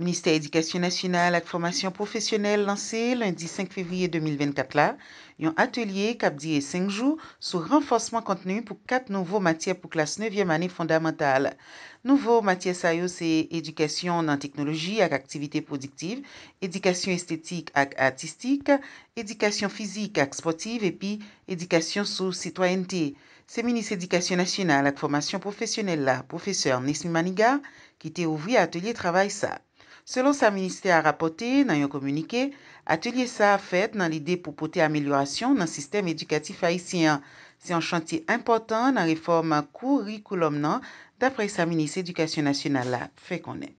Ministère édikasyon nasyonal ak formasyon profesyonel lansè lundi 5 fevriye 2024 la. Yon atelier kap diye 5 jou sou renforceman kontenu pou 4 nouvo matyè pou klas 9e manè fondamental. Nouvo matyè sa yo se édikasyon nan teknolòji ak aktivite prodiktiv, édikasyon estètik ak artistik, édikasyon fizik ak sportiv, epi édikasyon sou sitoyenté. Se ministère édikasyon nasyonal ak formasyon profesyonel la, professeur Nesmi Maniga ki te ouvri atelier travay sa. Selon sa minister a rapote nan yon komunike, atelier sa a fèt nan l'ide pou pote ameliorasyon nan sistem edukatif haisyen. Se yon chanti important nan reforma kou rikou lom nan, dapre sa minister edukasyon nasyonal la fè konen.